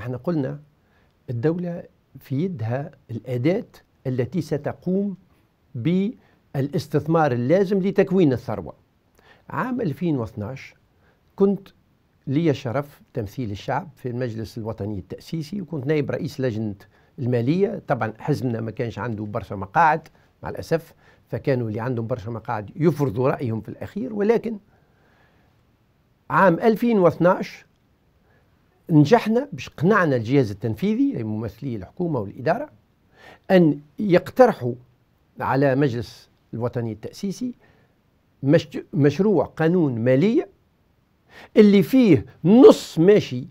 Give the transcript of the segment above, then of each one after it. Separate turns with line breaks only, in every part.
احنا قلنا الدولة في يدها الأداة التي ستقوم بالاستثمار اللازم لتكوين الثروة عام 2012 كنت لي شرف تمثيل الشعب في المجلس الوطني التأسيسي وكنت نائب رئيس لجنة المالية طبعا حزبنا ما كانش عنده برشا مقاعد مع الأسف فكانوا اللي عندهم برشا مقاعد يفرضوا رأيهم في الأخير ولكن عام 2012 نجحنا باش قنعنا الجهاز التنفيذي ممثلي الحكومه والاداره ان يقترحوا على مجلس الوطني التاسيسي مشروع قانون ماليه اللي فيه نص ماشي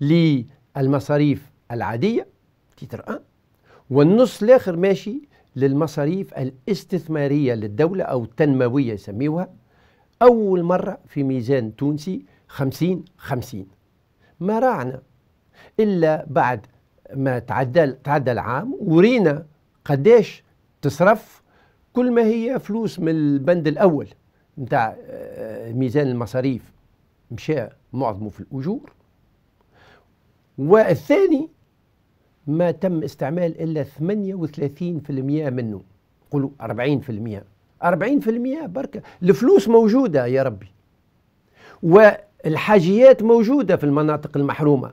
للمصاريف العاديه تيتر ان والنص الاخر ماشي للمصاريف الاستثماريه للدوله او التنمويه يسميوها اول مره في ميزان تونسي 50 50 ما راعنا إلا بعد ما تعدى تعدى العام ورينا قداش تصرف كل ما هي فلوس من البند الأول نتاع آه، ميزان المصاريف مشى معظمه في الأجور والثاني ما تم استعمال إلا 38% منه قولوا 40% 40% بركة الفلوس موجودة يا ربي و الحاجيات موجودة في المناطق المحرومة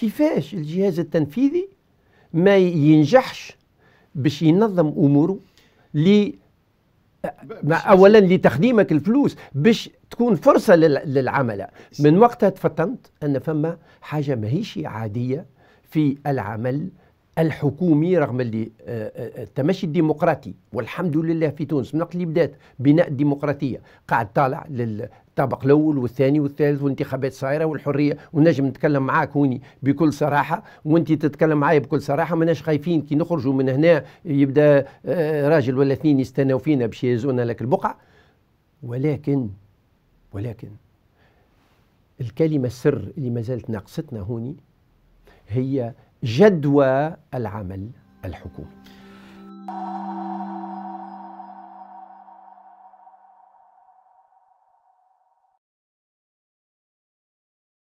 كيفاش الجهاز التنفيذي ما ينجحش باش ينظم أموره لي اولا لتخديمك الفلوس باش تكون فرصه للعمل من وقتها تفطنت ان فما حاجه ماهيش عاديه في العمل الحكومي رغم اللي آه، آه، آه، التمشي الديمقراطي والحمد لله في تونس من وقت اللي بدات بناء الديمقراطيه قاعد طالع للطابق الاول والثاني والثالث والانتخابات صايره والحريه ونجم نتكلم معاك هوني بكل صراحه وانت تتكلم معايا بكل صراحه ماناش خايفين كي نخرجوا من هنا يبدا راجل ولا اثنين يستناو فينا باش يهزونا لك البقعه ولكن ولكن الكلمه السر اللي ما زالت ناقصتنا هوني هي جدوى العمل الحكومي